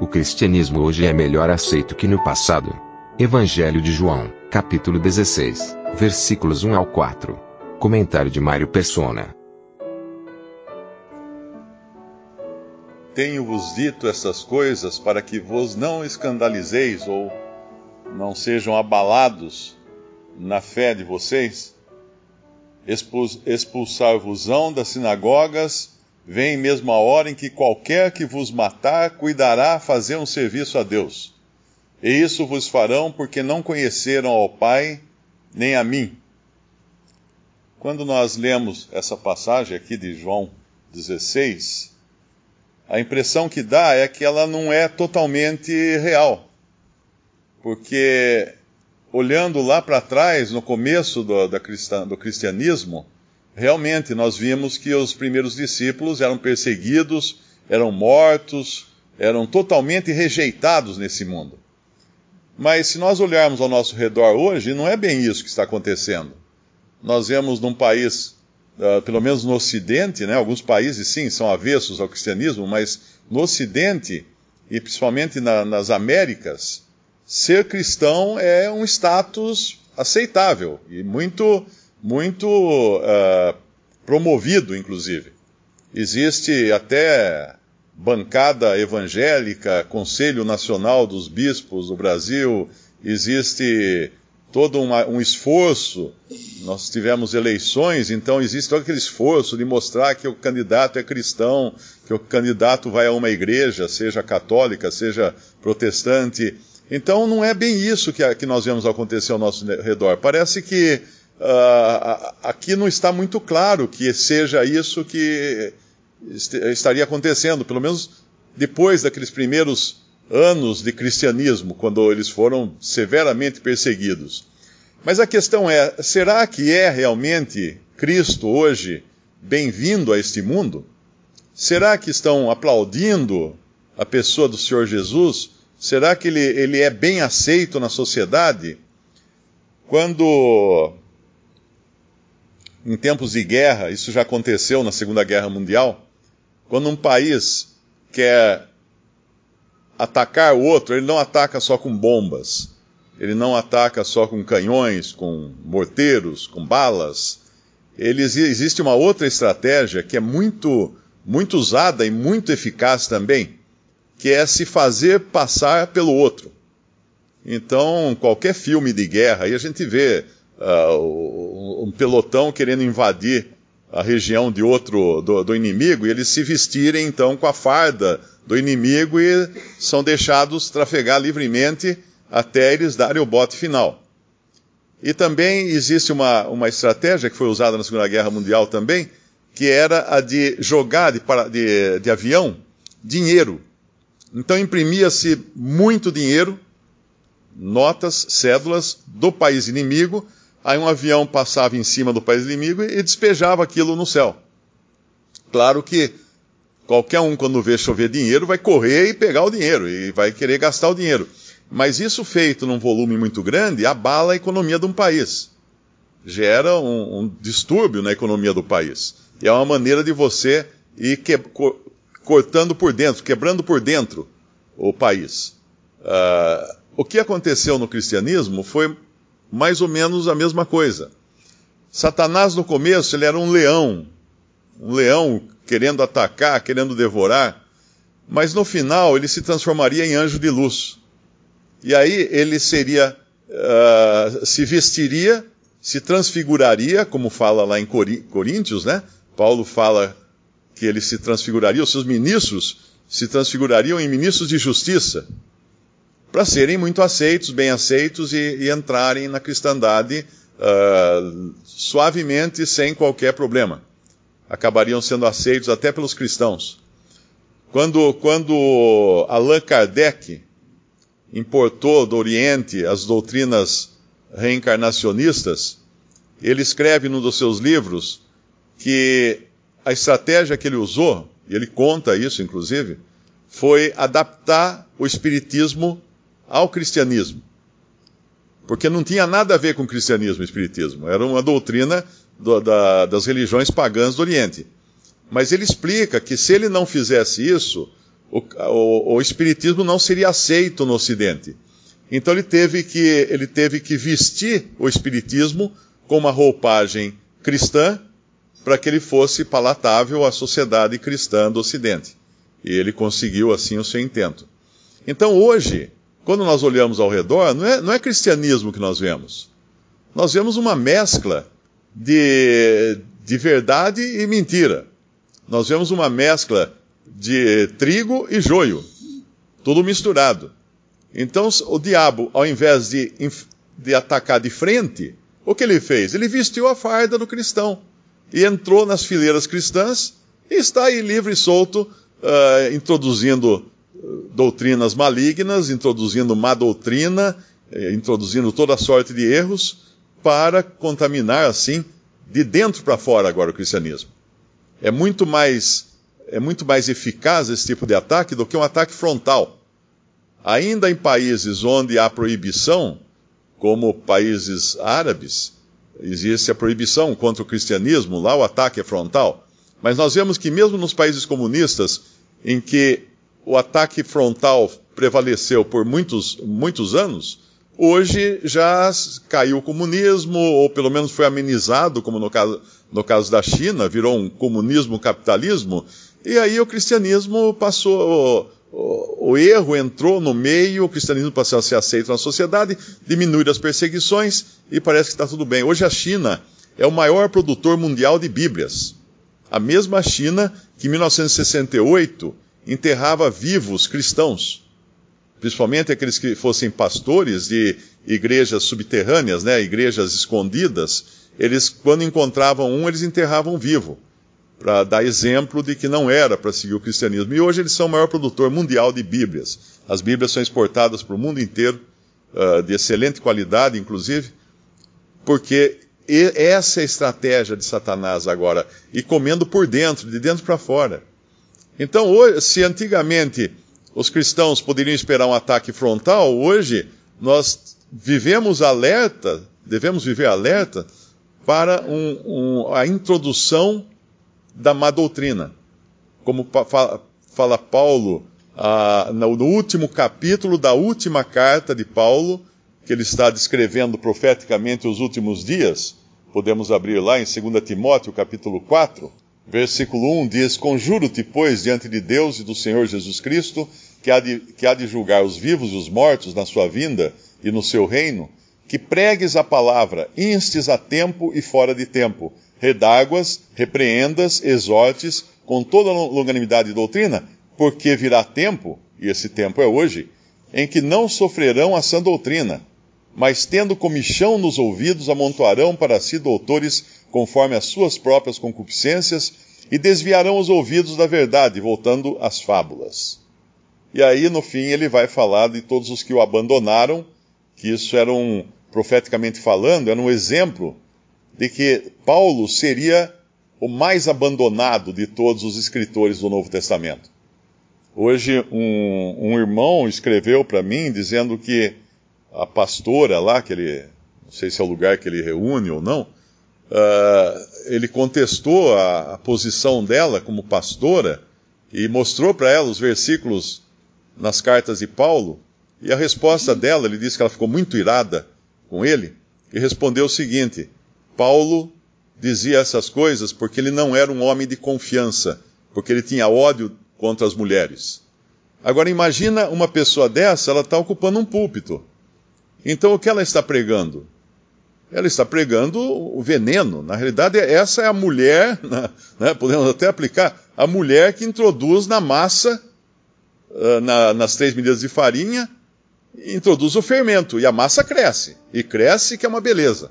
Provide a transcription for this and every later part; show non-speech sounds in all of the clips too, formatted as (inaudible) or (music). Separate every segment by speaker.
Speaker 1: O cristianismo hoje é melhor aceito que no passado. Evangelho de João, capítulo 16, versículos 1 ao 4. Comentário de Mário Persona. Tenho-vos dito essas coisas para que vos não escandalizeis ou não sejam abalados na fé de vocês. Expulsar-vos-ão das sinagogas Vem mesmo a hora em que qualquer que vos matar cuidará fazer um serviço a Deus. E isso vos farão porque não conheceram ao Pai nem a mim. Quando nós lemos essa passagem aqui de João 16, a impressão que dá é que ela não é totalmente real. Porque olhando lá para trás, no começo do, do cristianismo, realmente nós vimos que os primeiros discípulos eram perseguidos, eram mortos, eram totalmente rejeitados nesse mundo. Mas se nós olharmos ao nosso redor hoje, não é bem isso que está acontecendo. Nós vemos num país, uh, pelo menos no Ocidente, né, alguns países sim são avessos ao cristianismo, mas no Ocidente, e principalmente na, nas Américas, ser cristão é um status aceitável e muito muito uh, promovido, inclusive. Existe até bancada evangélica, Conselho Nacional dos Bispos do Brasil, existe todo uma, um esforço. Nós tivemos eleições, então existe todo aquele esforço de mostrar que o candidato é cristão, que o candidato vai a uma igreja, seja católica, seja protestante. Então não é bem isso que, que nós vemos acontecer ao nosso redor. Parece que uh, aqui não está muito claro que seja isso que est estaria acontecendo, pelo menos depois daqueles primeiros anos de cristianismo, quando eles foram severamente perseguidos. Mas a questão é: será que é realmente Cristo hoje bem-vindo a este mundo? Será que estão aplaudindo a pessoa do Senhor Jesus? Será que ele, ele é bem aceito na sociedade? Quando em tempos de guerra, isso já aconteceu na Segunda Guerra Mundial, quando um país quer atacar o outro, ele não ataca só com bombas, ele não ataca só com canhões, com morteiros, com balas. Ele, existe uma outra estratégia que é muito, muito usada e muito eficaz também, que é se fazer passar pelo outro. Então, qualquer filme de guerra, aí a gente vê uh, um pelotão querendo invadir a região de outro do, do, inimigo e eles se vestirem então com a farda do inimigo e são deixados trafegar livremente até eles darem o bote final. E também existe uma, uma estratégia que foi usada na Segunda Guerra Mundial também, que era a de jogar de, de, de avião dinheiro. Então imprimia-se muito dinheiro, notas, cédulas do país inimigo, Aí um avião passava em cima do país inimigo e despejava aquilo no céu. Claro que qualquer um, quando vê chover dinheiro, vai correr e pegar o dinheiro e vai querer gastar o dinheiro. Mas isso feito num volume muito grande abala a economia de um país. Gera um, um distúrbio na economia do país. E é uma maneira de você ir que, co, cortando por dentro, quebrando por dentro o país. Uh, o que aconteceu no cristianismo foi mais ou menos a mesma coisa. Satanás, no começo, ele era um leão, um leão querendo atacar, querendo devorar, mas no final ele se transformaria em anjo de luz. E aí ele seria, uh, se vestiria, se transfiguraria, como fala lá em Coríntios, né? Paulo fala que ele se transfiguraria, os seus ministros se transfigurariam em ministros de justiça para serem muito aceitos, bem aceitos e, e entrarem na cristandade uh, suavemente, sem qualquer problema. Acabariam sendo aceitos até pelos cristãos. Quando, quando Allan Kardec importou do Oriente as doutrinas reencarnacionistas, ele escreve num dos seus livros que a estratégia que ele usou, e ele conta isso inclusive, foi adaptar o espiritismo ao cristianismo. Porque não tinha nada a ver com cristianismo e espiritismo. Era uma doutrina do, da, das religiões pagãs do Oriente. Mas ele explica que se ele não fizesse isso, o, o, o espiritismo não seria aceito no Ocidente. Então ele teve que, ele teve que vestir o espiritismo com uma roupagem cristã para que ele fosse palatável à sociedade cristã do Ocidente. E ele conseguiu assim o seu intento. Então hoje, quando nós olhamos ao redor, não é, não é cristianismo que nós vemos. Nós vemos uma mescla de, de verdade e mentira. Nós vemos uma mescla de trigo e joio, tudo misturado. Então, o diabo, ao invés de, de atacar de frente, o que ele fez? Ele vestiu a farda do cristão e entrou nas fileiras cristãs e está aí livre e solto, uh, introduzindo doutrinas malignas, introduzindo má doutrina, eh, introduzindo toda sorte de erros, para contaminar assim de dentro para fora agora o cristianismo. É muito mais é muito mais eficaz esse tipo de ataque do que um ataque frontal. Ainda em países onde há proibição, como países árabes, existe a proibição contra o cristianismo, lá o ataque é frontal. Mas nós vemos que mesmo nos países comunistas, em que o ataque frontal prevaleceu por muitos, muitos anos, hoje já caiu o comunismo, ou pelo menos foi amenizado, como no caso, no caso da China, virou um comunismo-capitalismo, e aí o cristianismo passou. O, o, erro entrou no meio, o cristianismo passou a ser aceito na sociedade, diminuir as perseguições e parece que está tudo bem. Hoje a China é o maior produtor mundial de Bíblias. A mesma China que em 1968 enterrava vivos cristãos, principalmente aqueles que fossem pastores de igrejas subterrâneas, né, igrejas escondidas. Eles, quando encontravam um, eles enterravam vivo, para dar exemplo de que não era para seguir o cristianismo. E hoje eles são o maior produtor mundial de Bíblias. As Bíblias são exportadas para o mundo inteiro, uh, de excelente qualidade, inclusive, porque essa é a estratégia de Satanás agora, e comendo por dentro, de dentro para fora. Então, se antigamente os cristãos poderiam esperar um ataque frontal, hoje nós vivemos alerta, devemos viver alerta para um, um, a introdução da má doutrina. Como fala, fala Paulo ah, no, no último capítulo da última carta de Paulo, que ele está descrevendo profeticamente os últimos dias, podemos abrir lá em 2 Timóteo, capítulo 4, Versículo 1 diz: Conjuro-te, pois, diante de Deus e do Senhor Jesus Cristo, que há, de, que há de julgar os vivos e os mortos na sua vinda e no seu reino, que pregues a palavra, instes a tempo e fora de tempo, redáguas, repreendas, exortes, com toda longanimidade e doutrina, porque virá tempo, e esse tempo é hoje, em que não sofrerão a sã doutrina mas tendo comichão nos ouvidos, amontoarão para si doutores conforme as suas próprias concupiscências, e desviarão os ouvidos da verdade, voltando às fábulas. E aí, no fim, ele vai falar de todos os que o abandonaram, que isso era um, profeticamente falando, era um exemplo de que Paulo seria o mais abandonado de todos os escritores do Novo Testamento. Hoje, um, um irmão escreveu para mim dizendo que a pastora lá, que ele, não sei se é o lugar que ele reúne ou não, uh, ele contestou a, a, posição dela como pastora e mostrou para ela os versículos nas cartas de Paulo. E a resposta dela, ele disse que ela ficou muito irada com ele e respondeu o seguinte: Paulo dizia essas coisas porque ele não era um homem de confiança, porque ele tinha ódio contra as mulheres. Agora imagina uma pessoa dessa, ela está ocupando um púlpito. Então o que ela está pregando? Ela está pregando o veneno. Na realidade, essa é a mulher, (laughs) né, né, podemos até aplicar, a mulher que introduz na massa, ah, na, nas três medidas de farinha, introduz o fermento e a massa cresce. E cresce que é uma beleza.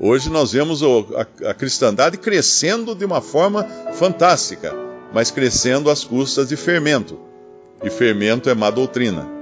Speaker 1: Hoje nós vemos a, a cristandade crescendo de uma forma fantástica, mas crescendo às custas de fermento. E fermento é má doutrina.